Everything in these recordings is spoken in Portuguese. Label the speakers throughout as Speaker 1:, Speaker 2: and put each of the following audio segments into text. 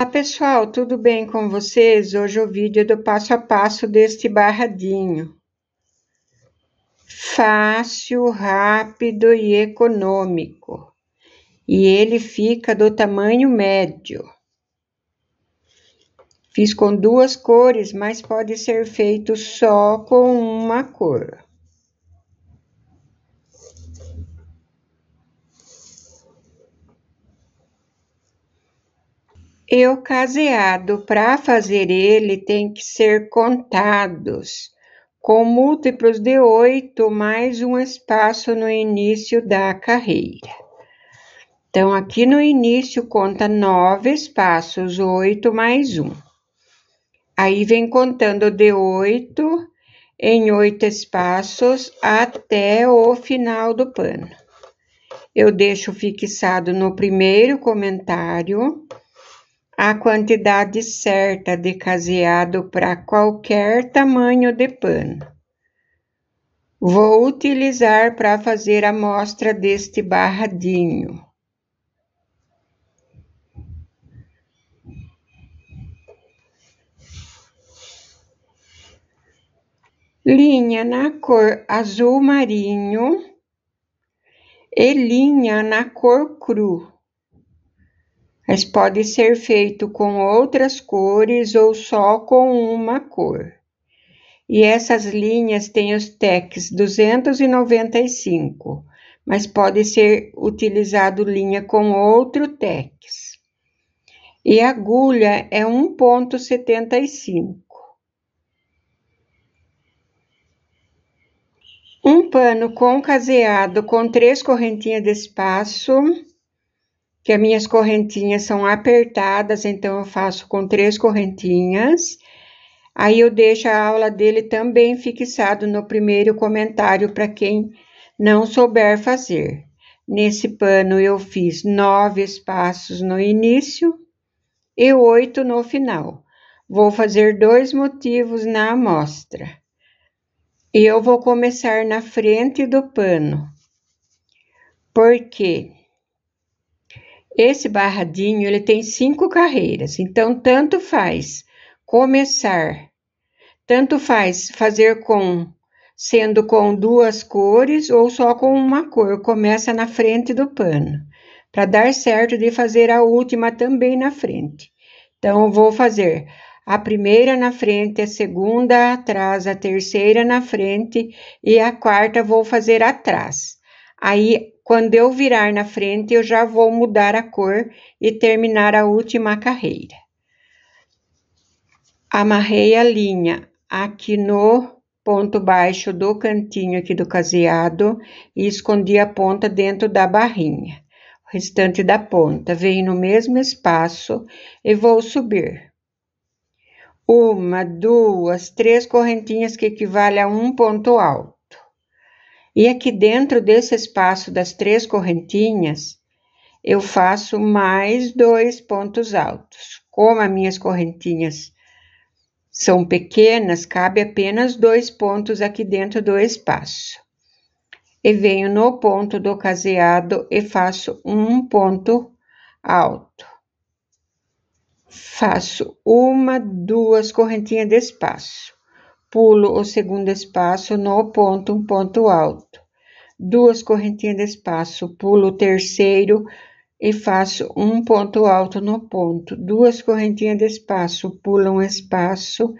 Speaker 1: Olá ah, pessoal, tudo bem com vocês? Hoje é o vídeo é do passo a passo deste barradinho. Fácil, rápido e econômico. E ele fica do tamanho médio. Fiz com duas cores, mas pode ser feito só com uma cor. caseado para fazer ele, tem que ser contados, com múltiplos de oito mais um espaço no início da carreira. Então, aqui no início conta nove espaços, oito mais um. Aí vem contando de oito em oito espaços até o final do pano. Eu deixo fixado no primeiro comentário a quantidade certa de caseado para qualquer tamanho de pano. Vou utilizar para fazer a mostra deste barradinho. Linha na cor azul marinho e linha na cor cru mas pode ser feito com outras cores ou só com uma cor. E essas linhas têm os TECs 295, mas pode ser utilizado linha com outro TECs. E a agulha é 1,75. Um pano caseado com três correntinhas de espaço que as minhas correntinhas são apertadas, então eu faço com três correntinhas. Aí eu deixo a aula dele também fixado no primeiro comentário para quem não souber fazer. Nesse pano eu fiz nove espaços no início e oito no final. Vou fazer dois motivos na amostra. E eu vou começar na frente do pano, porque esse barradinho ele tem cinco carreiras, então tanto faz começar, tanto faz fazer com sendo com duas cores ou só com uma cor, começa na frente do pano, para dar certo de fazer a última também na frente. Então vou fazer a primeira na frente, a segunda atrás, a terceira na frente e a quarta vou fazer atrás. Aí quando eu virar na frente, eu já vou mudar a cor e terminar a última carreira. Amarrei a linha aqui no ponto baixo do cantinho aqui do caseado e escondi a ponta dentro da barrinha. O restante da ponta vem no mesmo espaço e vou subir. Uma, duas, três correntinhas que equivale a um ponto alto. E aqui é dentro desse espaço das três correntinhas, eu faço mais dois pontos altos. Como as minhas correntinhas são pequenas, cabe apenas dois pontos aqui dentro do espaço. E venho no ponto do caseado e faço um ponto alto. Faço uma, duas correntinhas de espaço pulo o segundo espaço no ponto, um ponto alto. Duas correntinhas de espaço, pulo o terceiro e faço um ponto alto no ponto. Duas correntinhas de espaço, pulo um espaço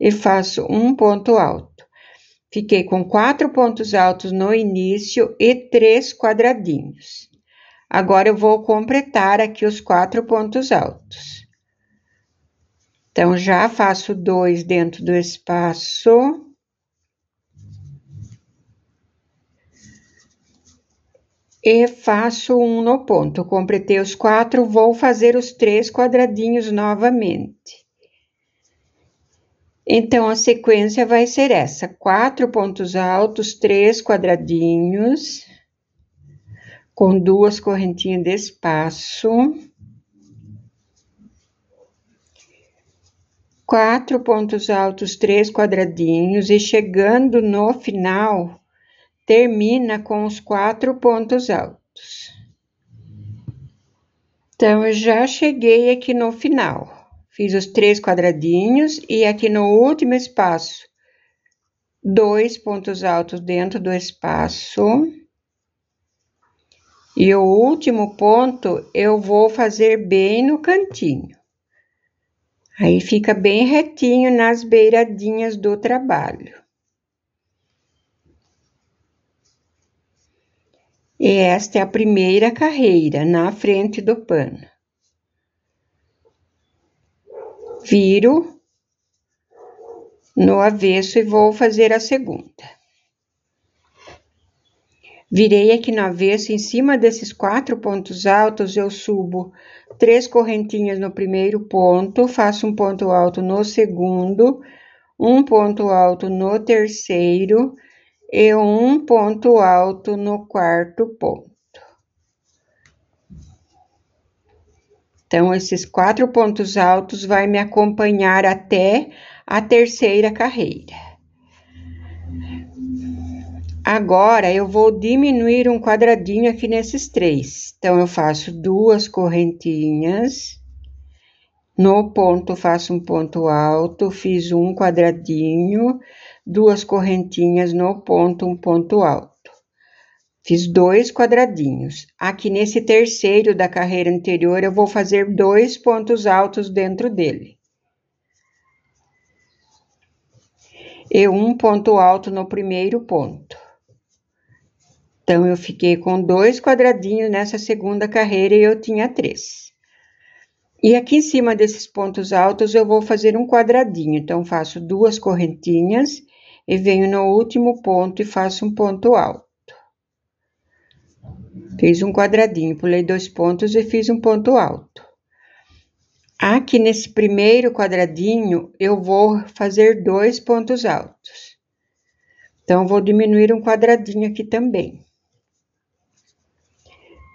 Speaker 1: e faço um ponto alto. Fiquei com quatro pontos altos no início e três quadradinhos. Agora eu vou completar aqui os quatro pontos altos. Então, já faço dois dentro do espaço. E faço um no ponto. Completei os quatro, vou fazer os três quadradinhos novamente. Então, a sequência vai ser essa: quatro pontos altos, três quadradinhos, com duas correntinhas de espaço. quatro pontos altos, três quadradinhos, e chegando no final, termina com os quatro pontos altos. Então, eu já cheguei aqui no final, fiz os três quadradinhos e aqui no último espaço, dois pontos altos dentro do espaço. E o último ponto eu vou fazer bem no cantinho. Aí fica bem retinho nas beiradinhas do trabalho. E esta é a primeira carreira na frente do pano. Viro no avesso e vou fazer a segunda. Virei aqui no avesso, em cima desses quatro pontos altos, eu subo três correntinhas no primeiro ponto, faço um ponto alto no segundo, um ponto alto no terceiro e um ponto alto no quarto ponto. Então, esses quatro pontos altos vai me acompanhar até a terceira carreira. Agora, eu vou diminuir um quadradinho aqui nesses três. Então, eu faço duas correntinhas. No ponto, faço um ponto alto, fiz um quadradinho, duas correntinhas no ponto, um ponto alto. Fiz dois quadradinhos. Aqui nesse terceiro da carreira anterior, eu vou fazer dois pontos altos dentro dele. E um ponto alto no primeiro ponto. Então, eu fiquei com dois quadradinhos nessa segunda carreira e eu tinha três. E aqui em cima desses pontos altos, eu vou fazer um quadradinho. Então, faço duas correntinhas e venho no último ponto e faço um ponto alto. Fiz um quadradinho, pulei dois pontos e fiz um ponto alto. Aqui nesse primeiro quadradinho, eu vou fazer dois pontos altos. Então, vou diminuir um quadradinho aqui também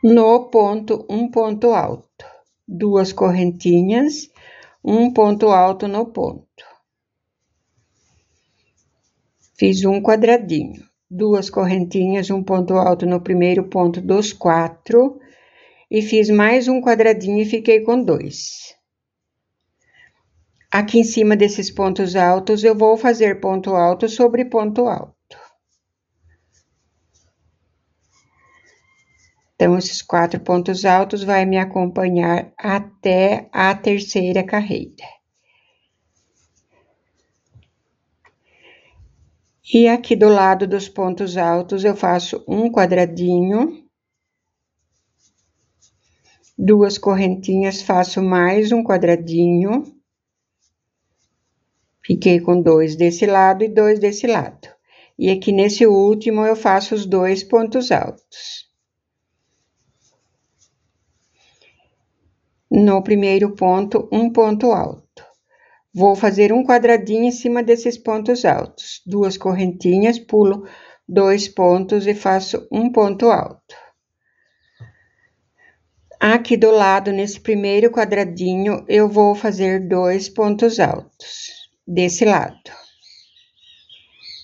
Speaker 1: no ponto, um ponto alto, duas correntinhas, um ponto alto no ponto. Fiz um quadradinho, duas correntinhas, um ponto alto no primeiro ponto dos quatro, e fiz mais um quadradinho e fiquei com dois. Aqui em cima desses pontos altos, eu vou fazer ponto alto sobre ponto alto. Então, esses quatro pontos altos vai me acompanhar até a terceira carreira. E aqui do lado dos pontos altos, eu faço um quadradinho, duas correntinhas, faço mais um quadradinho. Fiquei com dois desse lado e dois desse lado. E aqui nesse último, eu faço os dois pontos altos. no primeiro ponto um ponto alto. Vou fazer um quadradinho em cima desses pontos altos, duas correntinhas, pulo dois pontos e faço um ponto alto. Aqui do lado, nesse primeiro quadradinho, eu vou fazer dois pontos altos, desse lado.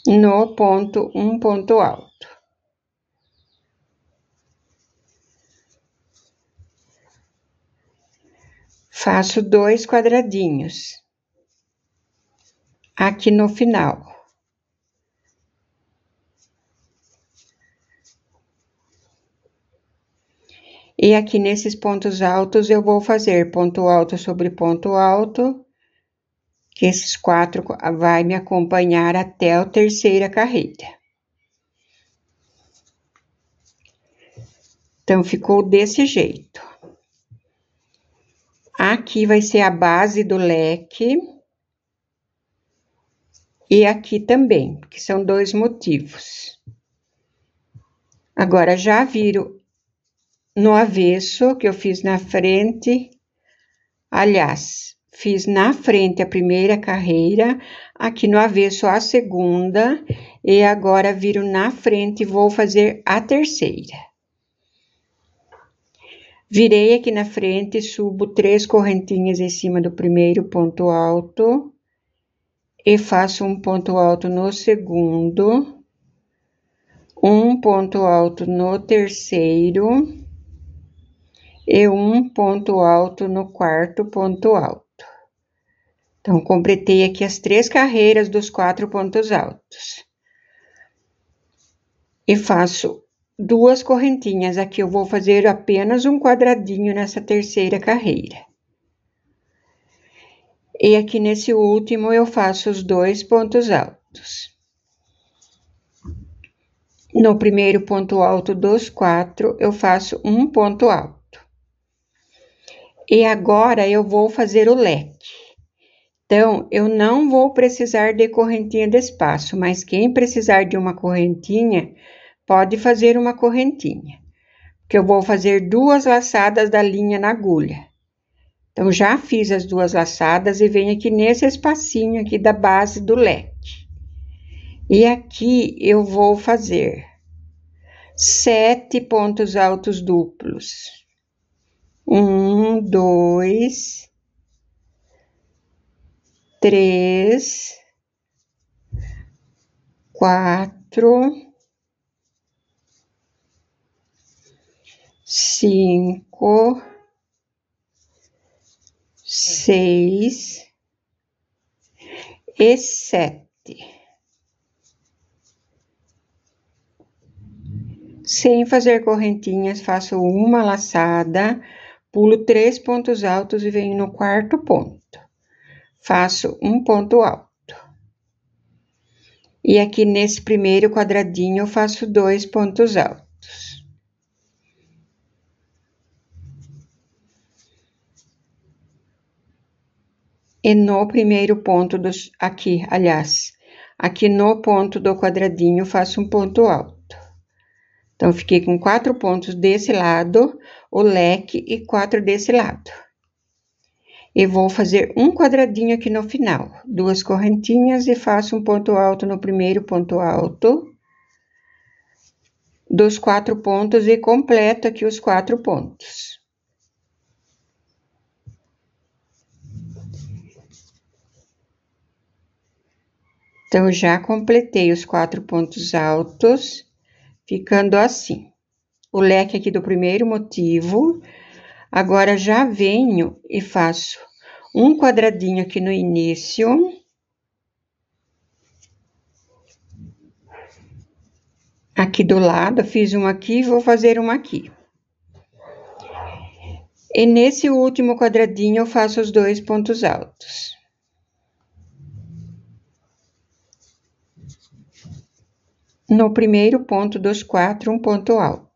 Speaker 1: No ponto, um ponto alto. Faço dois quadradinhos aqui no final. E aqui nesses pontos altos eu vou fazer ponto alto sobre ponto alto, que esses quatro vai me acompanhar até a terceira carreira. Então ficou desse jeito. Aqui vai ser a base do leque. E aqui também, que são dois motivos. Agora, já viro no avesso, que eu fiz na frente. Aliás, fiz na frente a primeira carreira, aqui no avesso a segunda, e agora viro na frente e vou fazer a terceira. Virei aqui na frente, subo três correntinhas em cima do primeiro ponto alto e faço um ponto alto no segundo, um ponto alto no terceiro e um ponto alto no quarto ponto alto. Então, completei aqui as três carreiras dos quatro pontos altos. E faço duas correntinhas. Aqui eu vou fazer apenas um quadradinho nessa terceira carreira. E aqui nesse último eu faço os dois pontos altos. No primeiro ponto alto dos quatro, eu faço um ponto alto. E agora eu vou fazer o leque. Então, eu não vou precisar de correntinha de espaço, mas quem precisar de uma correntinha, Pode fazer uma correntinha, que eu vou fazer duas laçadas da linha na agulha. Então, já fiz as duas laçadas e venho aqui nesse espacinho aqui da base do leque. E aqui eu vou fazer sete pontos altos duplos. Um, dois, três, quatro, cinco, seis e sete. Sem fazer correntinhas, faço uma laçada, pulo três pontos altos e venho no quarto ponto. Faço um ponto alto. E aqui nesse primeiro quadradinho eu faço dois pontos altos. e no primeiro ponto dos aqui, aliás, aqui no ponto do quadradinho faço um ponto alto. Então fiquei com quatro pontos desse lado, o leque e quatro desse lado. E vou fazer um quadradinho aqui no final, duas correntinhas e faço um ponto alto no primeiro ponto alto dos quatro pontos e completo aqui os quatro pontos. Então, já completei os quatro pontos altos, ficando assim. O leque aqui do primeiro motivo. Agora, já venho e faço um quadradinho aqui no início. Aqui do lado, fiz um aqui, vou fazer um aqui. E nesse último quadradinho, eu faço os dois pontos altos. no primeiro ponto dos quatro um ponto alto.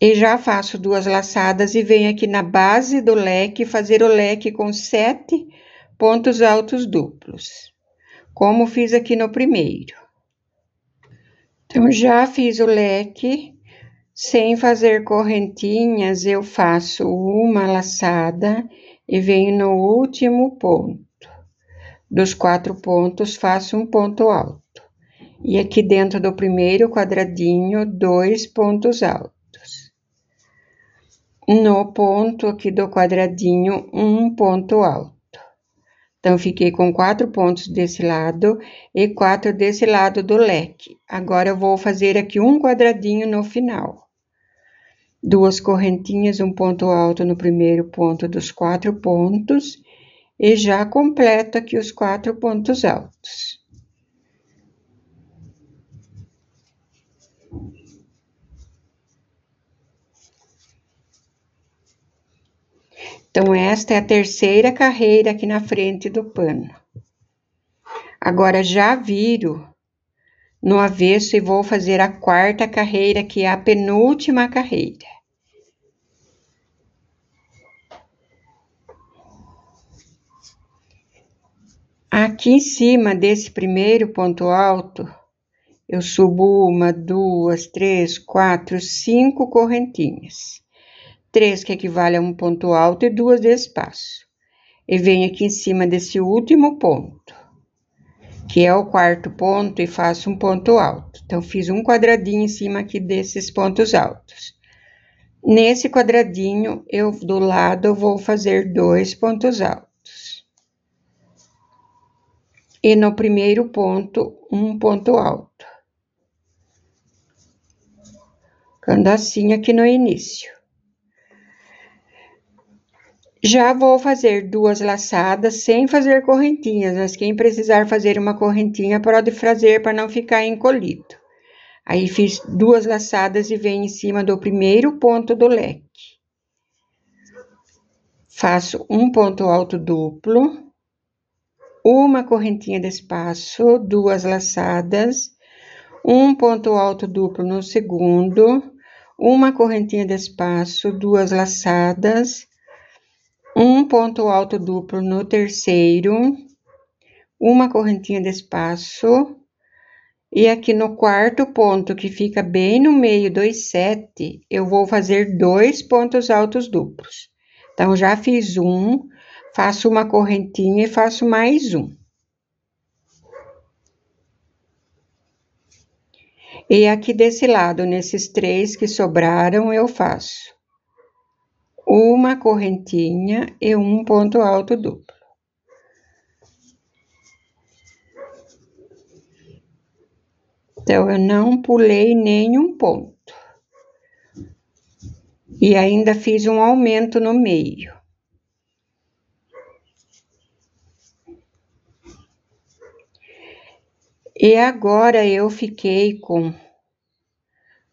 Speaker 1: E já faço duas laçadas e venho aqui na base do leque fazer o leque com sete pontos altos duplos, como fiz aqui no primeiro. Então, já fiz o leque, sem fazer correntinhas, eu faço uma laçada e venho no último ponto. Dos quatro pontos, faço um ponto alto e aqui dentro do primeiro quadradinho, dois pontos altos. No ponto aqui do quadradinho, um ponto alto. Então, fiquei com quatro pontos desse lado e quatro desse lado do leque. Agora, eu vou fazer aqui um quadradinho no final. Duas correntinhas, um ponto alto no primeiro ponto dos quatro pontos. E já completo aqui os quatro pontos altos. Então, esta é a terceira carreira aqui na frente do pano. Agora, já viro no avesso e vou fazer a quarta carreira, que é a penúltima carreira. Aqui em cima desse primeiro ponto alto, eu subo uma, duas, três, quatro, cinco correntinhas três que equivale a um ponto alto e duas de espaço. E venho aqui em cima desse último ponto, que é o quarto ponto, e faço um ponto alto. Então, fiz um quadradinho em cima aqui desses pontos altos. Nesse quadradinho, eu do lado vou fazer dois pontos altos. E no primeiro ponto, um ponto alto. Ficando assim aqui no início. Já vou fazer duas laçadas sem fazer correntinhas, mas quem precisar fazer uma correntinha pode fazer para não ficar encolhido. Aí fiz duas laçadas e venho em cima do primeiro ponto do leque. Faço um ponto alto duplo, uma correntinha de espaço, duas laçadas, um ponto alto duplo no segundo, uma correntinha de espaço, duas laçadas um ponto alto duplo no terceiro, uma correntinha de espaço, e aqui no quarto ponto, que fica bem no meio, dois sete, eu vou fazer dois pontos altos duplos. Então, já fiz um, faço uma correntinha e faço mais um. E aqui desse lado, nesses três que sobraram, eu faço uma correntinha e um ponto alto duplo. Então, eu não pulei nenhum ponto. E ainda fiz um aumento no meio. E agora eu fiquei com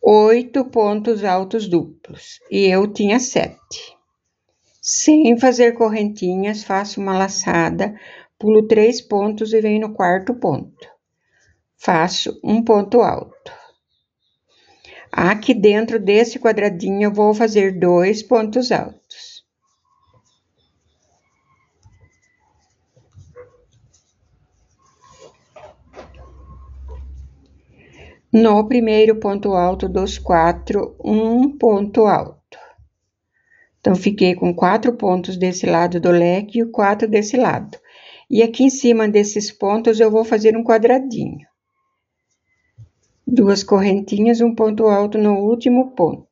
Speaker 1: oito pontos altos duplos e eu tinha sete. Sem fazer correntinhas, faço uma laçada, pulo três pontos e venho no quarto ponto. Faço um ponto alto. Aqui dentro desse quadradinho eu vou fazer dois pontos altos. No primeiro ponto alto dos quatro, um ponto alto. Então, fiquei com quatro pontos desse lado do leque e quatro desse lado. E aqui em cima desses pontos, eu vou fazer um quadradinho. Duas correntinhas, um ponto alto no último ponto.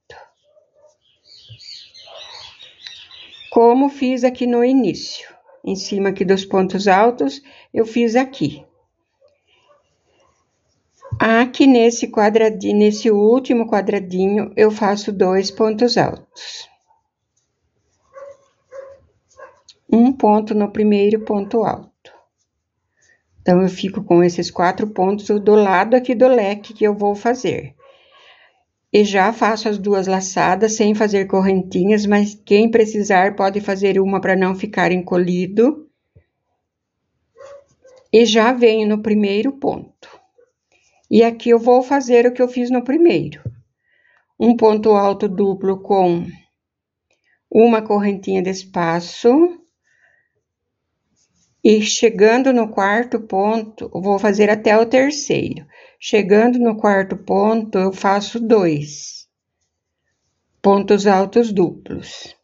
Speaker 1: Como fiz aqui no início. Em cima aqui dos pontos altos, eu fiz aqui. Aqui nesse quadradinho, nesse último quadradinho, eu faço dois pontos altos. Um ponto no primeiro ponto alto. Então, eu fico com esses quatro pontos do lado aqui do leque que eu vou fazer. E já faço as duas laçadas sem fazer correntinhas, mas quem precisar pode fazer uma para não ficar encolhido. E já venho no primeiro ponto. E aqui eu vou fazer o que eu fiz no primeiro. Um ponto alto duplo com uma correntinha de espaço. E chegando no quarto ponto, vou fazer até o terceiro. Chegando no quarto ponto, eu faço dois pontos altos duplos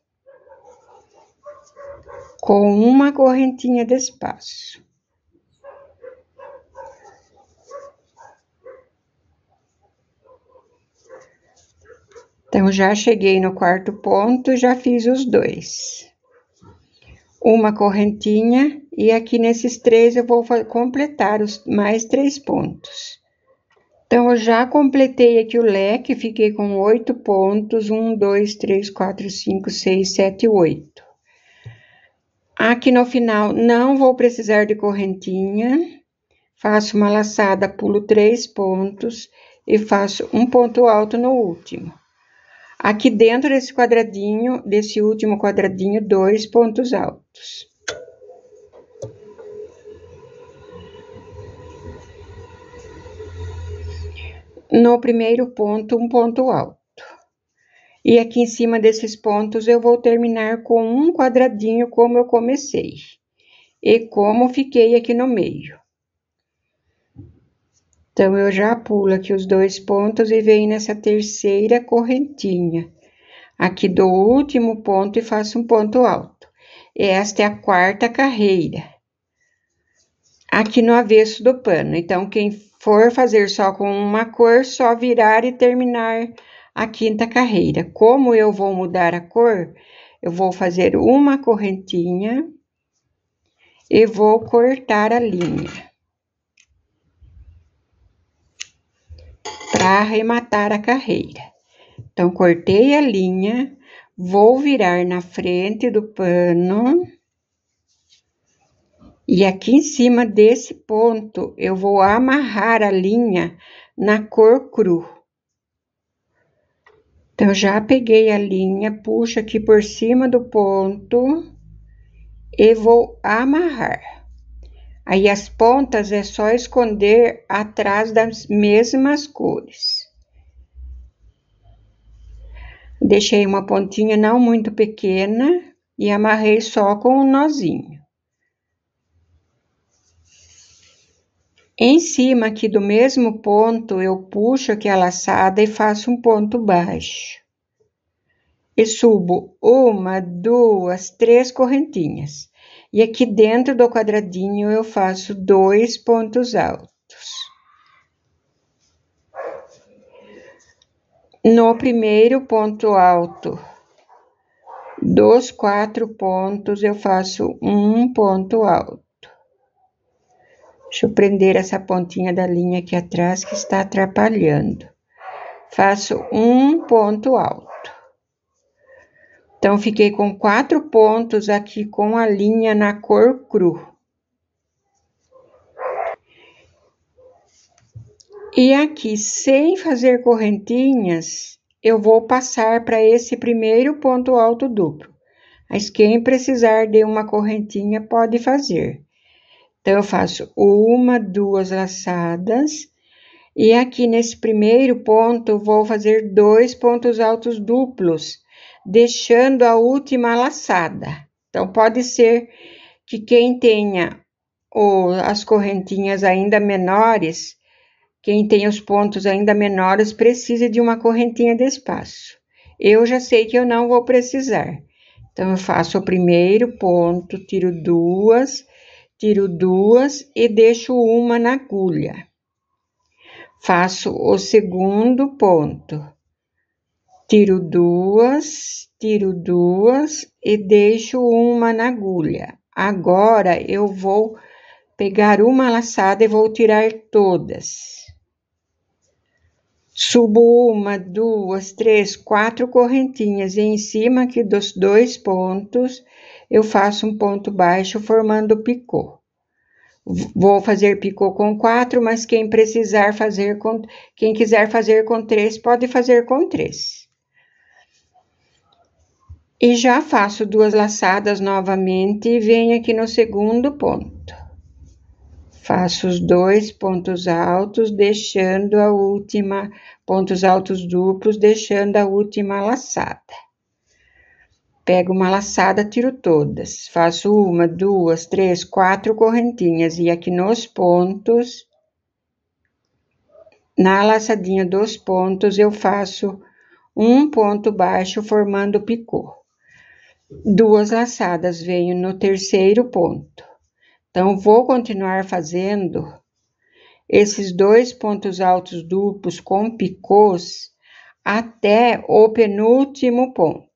Speaker 1: com uma correntinha de espaço. Então, já cheguei no quarto ponto, já fiz os dois. Uma correntinha, e aqui nesses três eu vou completar os mais três pontos. Então, eu já completei aqui o leque, fiquei com oito pontos, um, dois, três, quatro, cinco, seis, sete, oito. Aqui no final, não vou precisar de correntinha, faço uma laçada, pulo três pontos e faço um ponto alto no último. Aqui dentro desse quadradinho, desse último quadradinho, dois pontos altos. No primeiro ponto, um ponto alto. E aqui em cima desses pontos, eu vou terminar com um quadradinho como eu comecei. E como fiquei aqui no meio. Então, eu já pulo aqui os dois pontos e venho nessa terceira correntinha. Aqui do último ponto e faço um ponto alto. Esta é a quarta carreira. Aqui no avesso do pano. Então, quem for fazer só com uma cor, só virar e terminar a quinta carreira. Como eu vou mudar a cor, eu vou fazer uma correntinha e vou cortar a linha. para arrematar a carreira. Então, cortei a linha, vou virar na frente do pano. E aqui em cima desse ponto, eu vou amarrar a linha na cor cru. Então, já peguei a linha, puxo aqui por cima do ponto e vou amarrar. Aí as pontas é só esconder atrás das mesmas cores. Deixei uma pontinha não muito pequena e amarrei só com um nozinho. Em cima aqui do mesmo ponto, eu puxo aqui a laçada e faço um ponto baixo. E subo uma, duas, três correntinhas. E aqui dentro do quadradinho eu faço dois pontos altos. No primeiro ponto alto dos quatro pontos, eu faço um ponto alto. Deixa eu prender essa pontinha da linha aqui atrás que está atrapalhando. Faço um ponto alto. Então, fiquei com quatro pontos aqui com a linha na cor cru. E aqui, sem fazer correntinhas, eu vou passar para esse primeiro ponto alto duplo. Mas quem precisar de uma correntinha pode fazer. Então, eu faço uma, duas laçadas. E aqui nesse primeiro ponto, vou fazer dois pontos altos duplos deixando a última laçada. Então, pode ser que quem tenha o, as correntinhas ainda menores, quem tem os pontos ainda menores, precise de uma correntinha de espaço. Eu já sei que eu não vou precisar. Então, eu faço o primeiro ponto, tiro duas, tiro duas e deixo uma na agulha. Faço o segundo ponto, Tiro duas, tiro duas e deixo uma na agulha. Agora eu vou pegar uma laçada e vou tirar todas. Subo uma, duas, três, quatro correntinhas e em cima aqui dos dois pontos eu faço um ponto baixo formando picô. Vou fazer picô com quatro, mas quem precisar fazer com quem quiser fazer com três pode fazer com três. E já faço duas laçadas novamente e venho aqui no segundo ponto. Faço os dois pontos altos, deixando a última, pontos altos duplos, deixando a última laçada. Pego uma laçada, tiro todas. Faço uma, duas, três, quatro correntinhas. E aqui nos pontos, na laçadinha dos pontos, eu faço um ponto baixo formando picô duas laçadas venho no terceiro ponto. Então, vou continuar fazendo esses dois pontos altos duplos com picôs até o penúltimo ponto.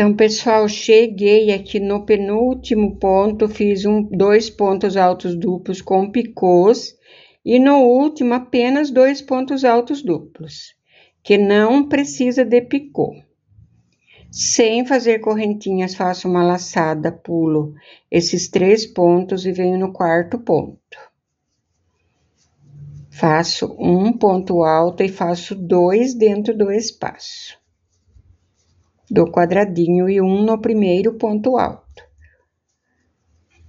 Speaker 1: Então, pessoal, cheguei aqui no penúltimo ponto, fiz um, dois pontos altos duplos com picôs e no último apenas dois pontos altos duplos, que não precisa de picô. Sem fazer correntinhas, faço uma laçada, pulo esses três pontos e venho no quarto ponto. Faço um ponto alto e faço dois dentro do espaço do quadradinho e um no primeiro ponto alto.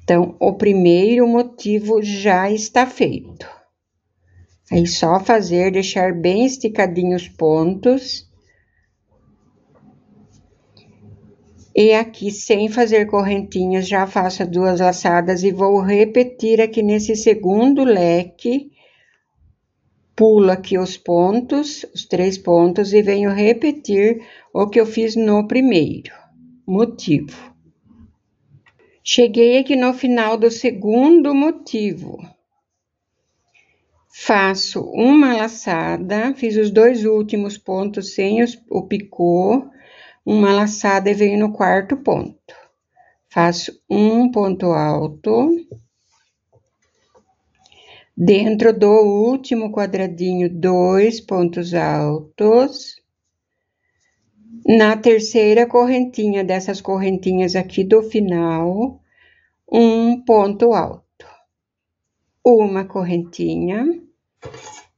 Speaker 1: Então, o primeiro motivo já está feito. Aí, só fazer, deixar bem esticadinhos os pontos. E aqui, sem fazer correntinhas, já faço duas laçadas e vou repetir aqui nesse segundo leque pulo aqui os pontos, os três pontos, e venho repetir o que eu fiz no primeiro motivo. Cheguei aqui no final do segundo motivo. Faço uma laçada, fiz os dois últimos pontos sem os, o picô, uma laçada e venho no quarto ponto. Faço um ponto alto Dentro do último quadradinho, dois pontos altos. Na terceira correntinha, dessas correntinhas aqui do final, um ponto alto. Uma correntinha.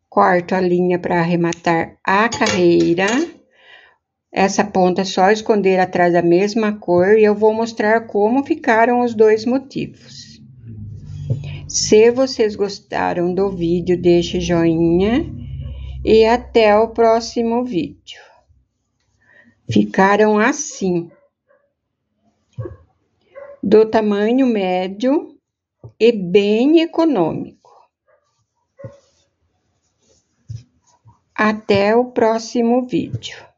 Speaker 1: Corto a linha para arrematar a carreira. Essa ponta é só esconder atrás da mesma cor e eu vou mostrar como ficaram os dois motivos. Se vocês gostaram do vídeo, deixe joinha e até o próximo vídeo. Ficaram assim, do tamanho médio e bem econômico. Até o próximo vídeo.